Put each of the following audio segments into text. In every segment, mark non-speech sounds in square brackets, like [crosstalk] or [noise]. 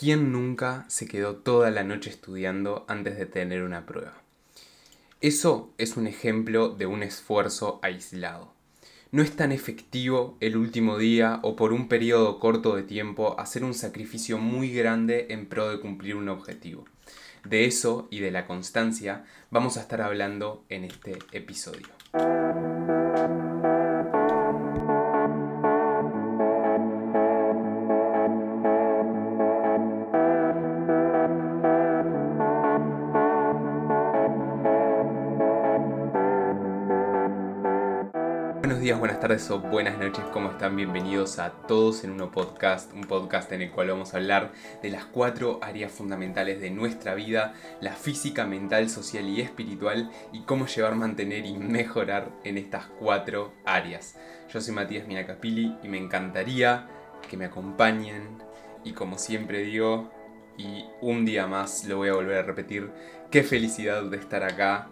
¿Quién nunca se quedó toda la noche estudiando antes de tener una prueba? Eso es un ejemplo de un esfuerzo aislado. No es tan efectivo el último día o por un periodo corto de tiempo hacer un sacrificio muy grande en pro de cumplir un objetivo. De eso y de la constancia vamos a estar hablando en este episodio. buenas tardes o buenas noches, ¿cómo están? Bienvenidos a todos en uno podcast, un podcast en el cual vamos a hablar de las cuatro áreas fundamentales de nuestra vida, la física, mental, social y espiritual, y cómo llevar, mantener y mejorar en estas cuatro áreas. Yo soy Matías Minacapili y me encantaría que me acompañen y como siempre digo, y un día más lo voy a volver a repetir, qué felicidad de estar acá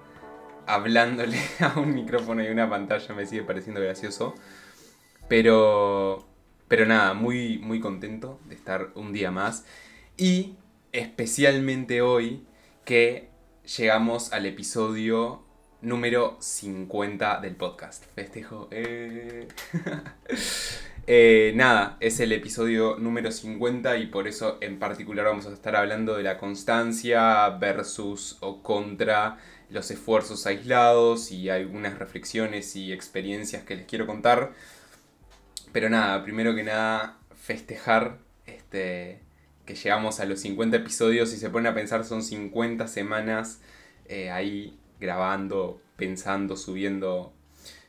hablándole [laughs] a un micrófono y una pantalla me sigue pareciendo gracioso. Pero, pero nada, muy, muy contento de estar un día más. Y especialmente hoy que llegamos al episodio número 50 del podcast. Festejo. Eh. [laughs] Eh, nada, es el episodio número 50 y por eso en particular vamos a estar hablando de la constancia versus o contra los esfuerzos aislados y algunas reflexiones y experiencias que les quiero contar. Pero nada, primero que nada, festejar este, que llegamos a los 50 episodios y se pone a pensar son 50 semanas eh, ahí grabando, pensando, subiendo,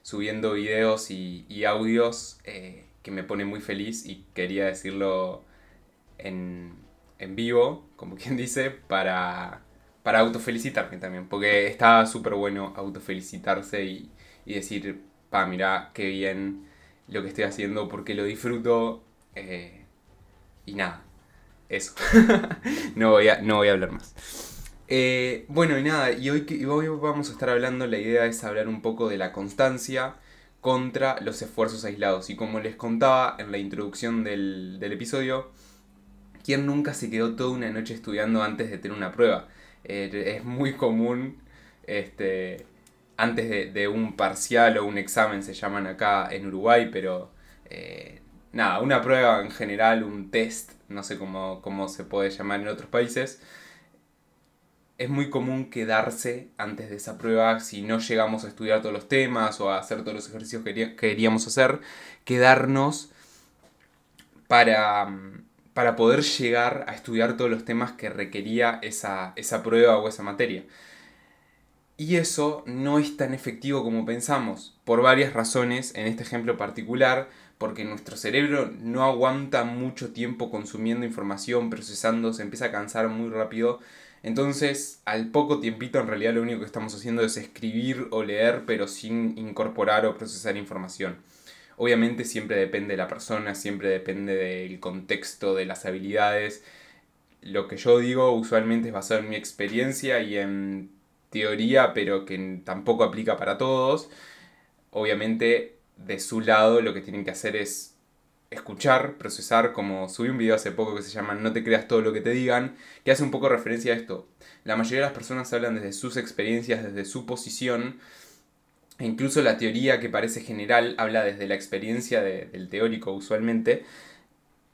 subiendo videos y, audios eh, que me pone muy feliz y quería decirlo en, en vivo, como quien dice, para para autofelicitarme también, porque está súper bueno autofelicitarse y, y decir, pa, mira qué bien lo que estoy haciendo porque lo disfruto eh, y nada, eso. [laughs] no, voy a, no voy a hablar más. Eh, bueno, y nada, y hoy, hoy, vamos a estar hablando, la idea es hablar un poco de la constancia contra los esfuerzos aislados. Y como les contaba en la introducción del, del episodio, ¿quién nunca se quedó toda una noche estudiando antes de tener una prueba? Eh, es muy común, este, antes de, un parcial o un examen se llaman acá en Uruguay, pero eh, nada, una prueba en general, un test, no sé cómo, cómo se puede llamar en otros países. Es muy común quedarse antes de esa prueba, si no llegamos a estudiar todos los temas o a hacer todos los ejercicios que queríamos hacer, quedarnos para mm, para poder llegar a estudiar todos los temas que requería esa, prueba o esa materia. Y eso no es tan efectivo como pensamos, por varias razones, en este ejemplo particular, porque nuestro cerebro no aguanta mucho tiempo consumiendo información, procesando, se empieza a cansar muy rápido. Entonces, al poco tiempito en realidad lo único que estamos haciendo es escribir o leer, pero sin incorporar o procesar información. Obviamente siempre depende de la persona, siempre depende del contexto, de las habilidades. Lo que yo digo usualmente es basado en mi experiencia y en teoría, pero que tampoco aplica para todos. Obviamente de su lado lo que tienen que hacer es escuchar, procesar, como subí un video hace poco que se llama No te creas todo lo que te digan, que hace un poco referencia a esto. La mayoría de las personas hablan desde sus experiencias, desde su posición, incluso la teoría que parece general habla desde la experiencia del teórico usualmente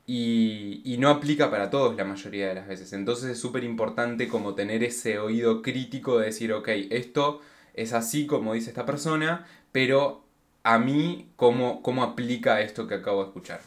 y, no aplica para todos la mayoría de las veces. Entonces es súper importante como tener ese oído crítico de decir, ok, esto es así como dice esta persona, pero a mí cómo aplica esto que acabo de escuchar.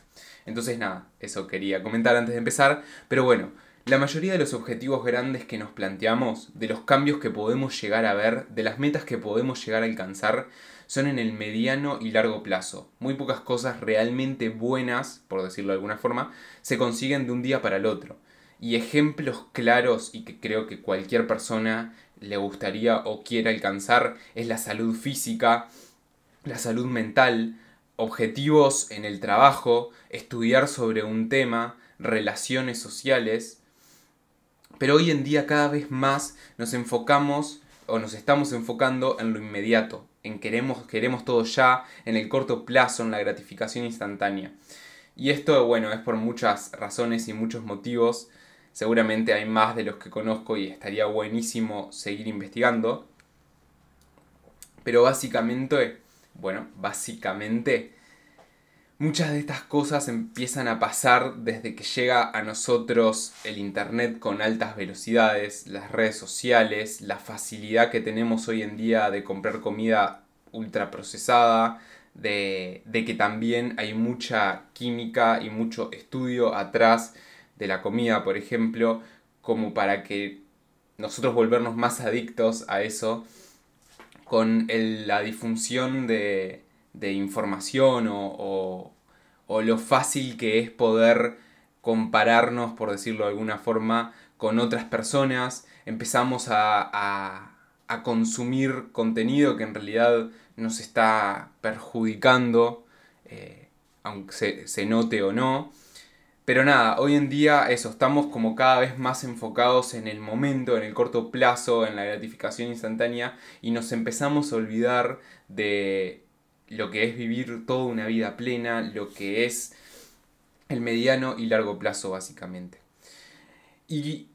Entonces nada, eso quería comentar antes de empezar, pero bueno. La mayoría de los objetivos grandes que nos planteamos, de los cambios que podemos llegar a ver, de las metas que podemos llegar a alcanzar, son en el mediano y largo plazo. Muy pocas cosas realmente buenas, por decirlo de alguna forma, se consiguen de un día para el otro. Y ejemplos claros y que creo que cualquier persona le gustaría o quiera alcanzar es la salud física, la salud mental, objetivos en el trabajo, estudiar sobre un tema, relaciones sociales, pero hoy en día cada vez más nos enfocamos o nos estamos enfocando en lo inmediato, en queremos, queremos todo ya, en el corto plazo, en la gratificación instantánea. Y esto, bueno, es por muchas razones y muchos motivos. Seguramente hay más de los que conozco y estaría buenísimo seguir investigando. Pero básicamente, bueno, básicamente Muchas de estas cosas empiezan a pasar desde que llega a nosotros el Internet con altas velocidades, las redes sociales, la facilidad que tenemos hoy en día de comprar comida ultraprocesada, de, de que también hay mucha química y mucho estudio atrás de la comida, por ejemplo, como para que nosotros volvernos más adictos a eso, con la difusión de, de información o, lo fácil que es poder compararnos, por decirlo de alguna forma, con otras personas. Empezamos a, consumir contenido que en realidad nos está perjudicando, eh, aunque se note o no. Pero nada, hoy en día eso, estamos como cada vez más enfocados en el momento, en el corto plazo, en la gratificación instantánea y nos empezamos a olvidar de lo que es vivir toda una vida plena, lo que es el mediano y largo plazo básicamente. Y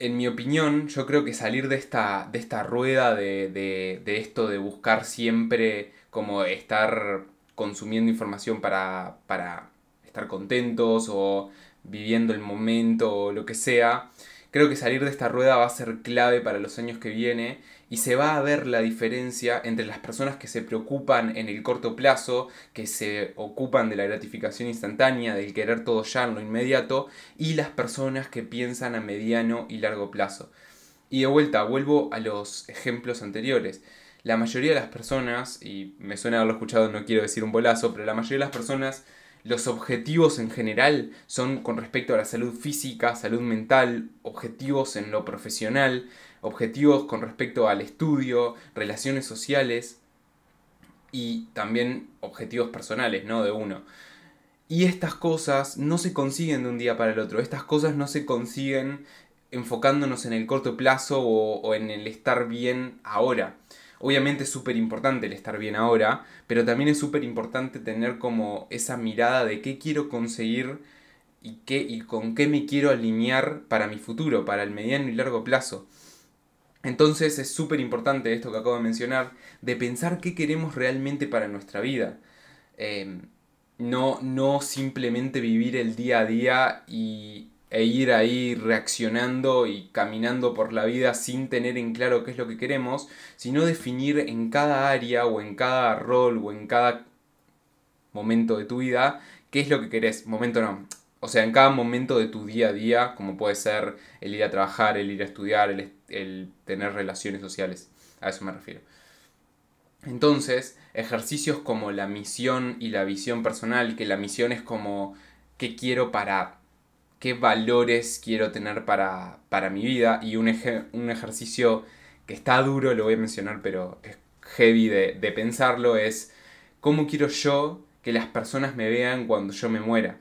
en mi opinión, yo creo que salir de esta, rueda de, de esto de buscar siempre como estar consumiendo información para, para estar contentos o viviendo el momento o lo que sea, creo que salir de esta rueda va a ser clave para los años que viene y se va a ver la diferencia entre las personas que se preocupan en el corto plazo, que se ocupan de la gratificación instantánea, del querer todo ya en lo inmediato, y las personas que piensan a mediano y largo plazo. Y de vuelta, vuelvo a los ejemplos anteriores. La mayoría de las personas, y me suena haberlo escuchado, no quiero decir un bolazo, pero la mayoría de las personas los objetivos en general son con respecto a la salud física, salud mental, objetivos en lo profesional, objetivos con respecto al estudio, relaciones sociales y también objetivos personales, ¿no? De uno. Y estas cosas no se consiguen de un día para el otro, estas cosas no se consiguen enfocándonos en el corto plazo o, en el estar bien ahora. Obviamente es súper importante el estar bien ahora, pero también es súper importante tener como esa mirada de qué quiero conseguir y, qué, y con qué me quiero alinear para mi futuro, para el mediano y largo plazo. Entonces es súper importante esto que acabo de mencionar, de pensar qué queremos realmente para nuestra vida. Em, no, no simplemente vivir el día a día y, e ir ahí reaccionando y caminando por la vida sin tener en claro qué es lo que queremos, sino definir en cada área o en cada rol o en cada momento de tu vida qué es lo que querés. Momento no, o sea, en cada momento de tu día a día, como puede ser el ir a trabajar, el ir a estudiar, el, tener relaciones sociales. A eso me refiero. Entonces, ejercicios como la misión y la visión personal, que la misión es como qué quiero para, qué valores quiero tener para, mi vida. Y un, ejercicio que está duro, lo voy a mencionar, pero es heavy de pensarlo, es cómo quiero yo que las personas me vean cuando yo me muera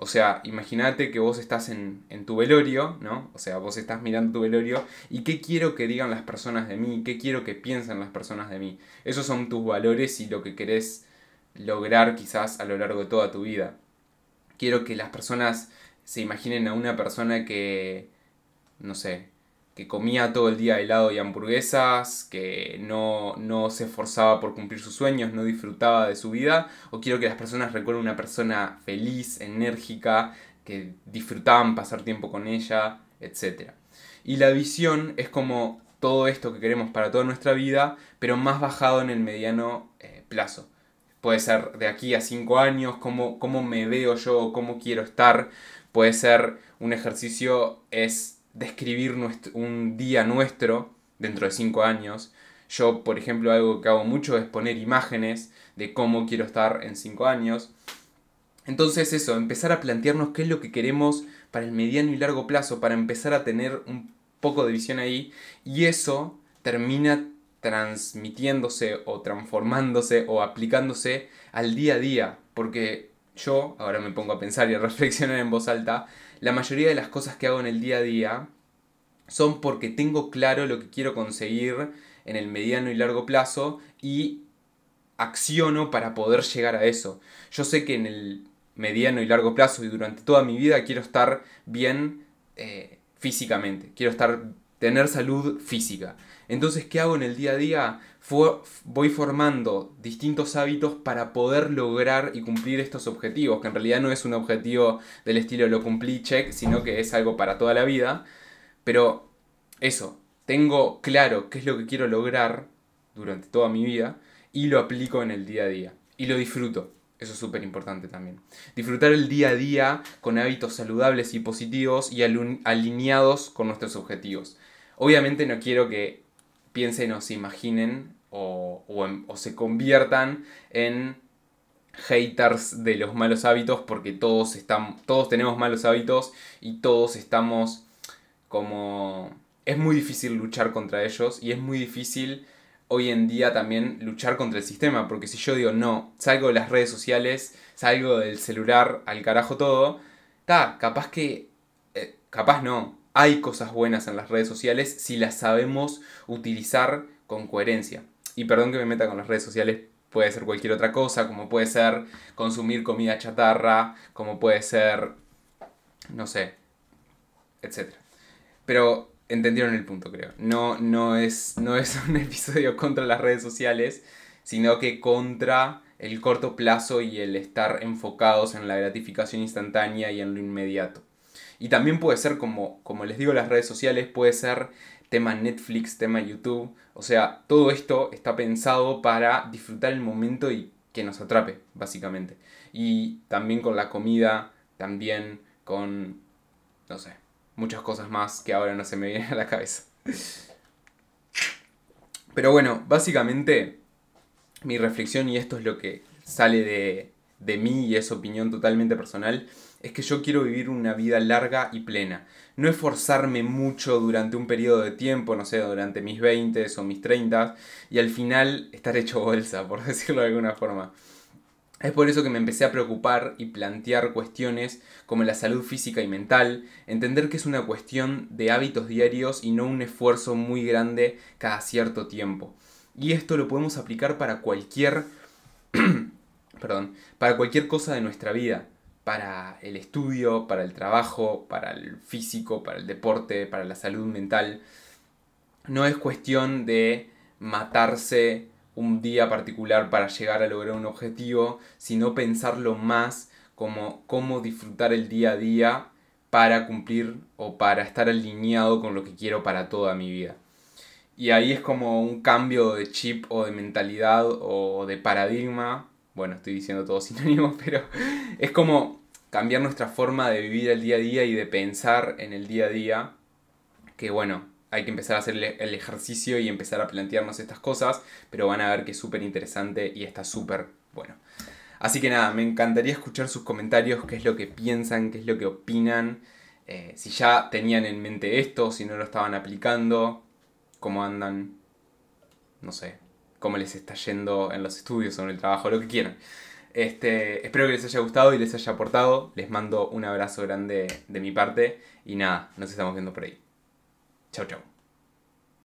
o sea, imagínate que vos estás en, en, tu velorio, ¿no? O sea, vos estás mirando tu velorio y qué quiero que digan las personas de mí, qué quiero que piensen las personas de mí. Esos son tus valores y lo que querés lograr quizás a lo largo de toda tu vida. Quiero que las personas se imaginen a una persona que, no sé, que comía todo el día helado y hamburguesas, que no, se esforzaba por cumplir sus sueños, no disfrutaba de su vida, o quiero que las personas recuerden una persona feliz, enérgica, que disfrutaban pasar tiempo con ella, etc. Y la visión es como todo esto que queremos para toda nuestra vida, pero más bajado en el mediano eh, plazo. Puede ser de aquí a cinco años, cómo, cómo me veo yo, cómo quiero estar. Puede ser un ejercicio, es describir un día nuestro dentro de cinco años. Yo, por ejemplo, algo que hago mucho es poner imágenes de cómo quiero estar en cinco años. Entonces eso, empezar a plantearnos qué es lo que queremos para el mediano y largo plazo, para empezar a tener un poco de visión ahí. Y eso termina transmitiéndose o transformándose o aplicándose al día a día. Porque yo, ahora me pongo a pensar y a [laughs] reflexionar en voz alta, la mayoría de las cosas que hago en el día a día son porque tengo claro lo que quiero conseguir en el mediano y largo plazo y acciono para poder llegar a eso. Yo sé que en el mediano y largo plazo y durante toda mi vida quiero estar bien eh, físicamente, quiero estar tener salud física. Entonces, ¿qué hago en el día a día? voy formando distintos hábitos para poder lograr y cumplir estos objetivos, que en realidad no es un objetivo del estilo lo cumplí, check, sino que es algo para toda la vida. Pero eso, tengo claro qué es lo que quiero lograr durante toda mi vida y lo aplico en el día a día. Y lo disfruto. Eso es súper importante también. Disfrutar el día a día con hábitos saludables y positivos y alineados con nuestros objetivos. Obviamente no quiero que piensen o se imaginen em, o, se conviertan en haters de los malos hábitos porque todos, están, todos tenemos malos hábitos y todos estamos como... Es muy difícil luchar contra ellos y es muy difícil hoy en día también luchar contra el sistema, porque si yo digo no, salgo de las redes sociales, salgo del celular, al carajo todo, ta, capaz que, eh, capaz no, hay cosas buenas en las redes sociales si las sabemos utilizar con coherencia. Y perdón que me meta con las redes sociales, puede ser cualquier otra cosa, como puede ser consumir comida chatarra, como puede ser, no sé, etc. Pero entendieron el punto, creo. No, no, es, no es un [laughs] episodio contra las redes sociales, sino que contra el corto plazo y el estar enfocados en la gratificación instantánea y en lo inmediato. Y también puede ser, como, como les digo, las redes sociales, puede ser tema Netflix, tema YouTube. O sea, todo esto está pensado para disfrutar el momento y que nos atrape, básicamente. Y también con la comida, también con, no sé, muchas cosas más que ahora no se me vienen a la cabeza. Pero bueno, básicamente mi reflexión y esto es lo que sale de, de mí y es opinión totalmente personal, es que yo quiero vivir una vida larga y plena. No esforzarme mucho durante un periodo de tiempo, no sé, durante mis 20 o mis 30 y al final estar hecho bolsa, [laughs] por decirlo de alguna forma. Es por eso que me empecé a preocupar y plantear cuestiones como la salud física y mental, entender que es una cuestión de hábitos diarios y no un esfuerzo muy grande cada cierto tiempo. Y esto lo podemos aplicar para cualquier [clears throat] perdón, para cualquier cosa de nuestra vida, para el estudio, para el trabajo, para el físico, para el deporte, para la salud mental. No es cuestión de matarse un día particular para llegar a lograr un objetivo, sino pensarlo más como cómo disfrutar el día a día para cumplir o para estar alineado con lo que quiero para toda mi vida. Y ahí es como un cambio de chip o de mentalidad o de paradigma bueno, estoy diciendo todos [laughs] sinónimos, pero es como cambiar nuestra forma de vivir el día a día y de pensar en el día a día, que bueno, hay que empezar a hacer el ejercicio y empezar a plantearnos estas cosas, pero van a ver que es súper interesante y está súper bueno. Así que nada, me encantaría escuchar sus comentarios, qué es lo que piensan, qué es lo que opinan, eh, si ya tenían en mente esto, si no lo estaban aplicando, cómo andan, no sé, cómo les está yendo en los estudios o en el trabajo, lo que quieran. Este, espero que les haya gustado y les haya aportado. Les mando un abrazo grande de mi parte y nada, nos estamos viendo por ahí. Chau, chau.